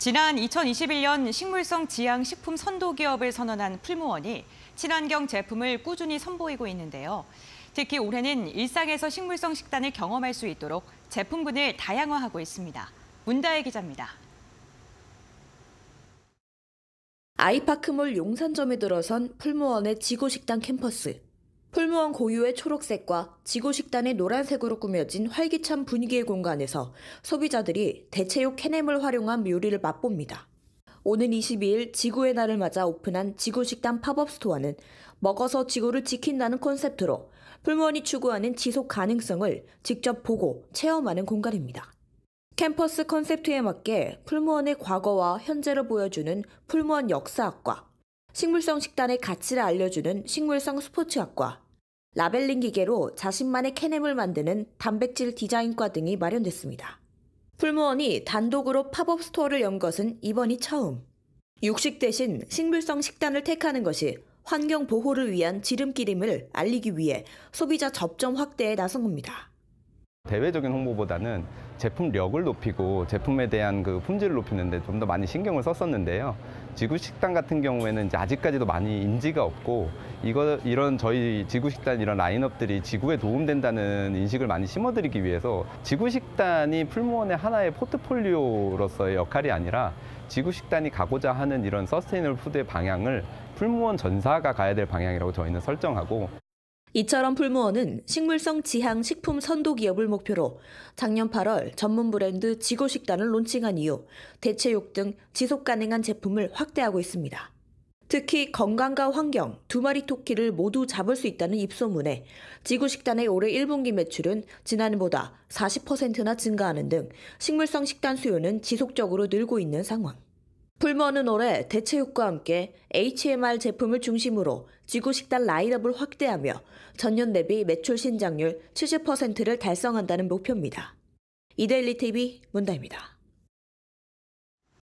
지난 2021년 식물성 지향 식품 선도 기업을 선언한 풀무원이 친환경 제품을 꾸준히 선보이고 있는데요. 특히 올해는 일상에서 식물성 식단을 경험할 수 있도록 제품군을 다양화하고 있습니다. 문다혜 기자입니다. 아이파크몰 용산점에 들어선 풀무원의 지구식당 캠퍼스. 풀무원 고유의 초록색과 지구식단의 노란색으로 꾸며진 활기찬 분위기의 공간에서 소비자들이 대체육 캐넴을 활용한 요리를 맛봅니다. 오는 22일 지구의 날을 맞아 오픈한 지구식단 팝업 스토어는 먹어서 지구를 지킨다는 콘셉트로 풀무원이 추구하는 지속 가능성을 직접 보고 체험하는 공간입니다. 캠퍼스 콘셉트에 맞게 풀무원의 과거와 현재를 보여주는 풀무원 역사학과, 식물성 식단의 가치를 알려주는 식물성 스포츠학과, 라벨링 기계로 자신만의 캐엠을 만드는 단백질 디자인과 등이 마련됐습니다. 풀무원이 단독으로 팝업 스토어를 연 것은 이번이 처음. 육식 대신 식물성 식단을 택하는 것이 환경 보호를 위한 지름길임을 알리기 위해 소비자 접점 확대에 나선 겁니다. 대외적인 홍보보다는 제품력을 높이고 제품에 대한 그 품질을 높이는데 좀 더 많이 신경을 썼었는데요. 지구식당 같은 경우에는 이제 아직까지도 많이 인지가 없고 이거 이런 저희 지구식단 이런 라인업들이 지구에 도움된다는 인식을 많이 심어드리기 위해서 지구식단이 풀무원의 하나의 포트폴리오로서의 역할이 아니라 지구식단이 가고자 하는 이런 서스테이널 푸드의 방향을 풀무원 전사가 가야 될 방향이라고 저희는 설정하고 이처럼 풀무원은 식물성 지향 식품 선도 기업을 목표로 작년 8월 전문 브랜드 지구식단을 론칭한 이후 대체육 등 지속 가능한 제품을 확대하고 있습니다. 특히 건강과 환경 두 마리 토끼를 모두 잡을 수 있다는 입소문에 지구식단의 올해 1분기 매출은 지난해보다 40%나 증가하는 등 식물성 식단 수요는 지속적으로 늘고 있는 상황. 풀머는 올해 대체육과 함께 HMR 제품을 중심으로 지구식단 라인업을 확대하며 전년 대비 매출 신장률 70%를 달성한다는 목표입니다. 이데일리TV 문다입니다.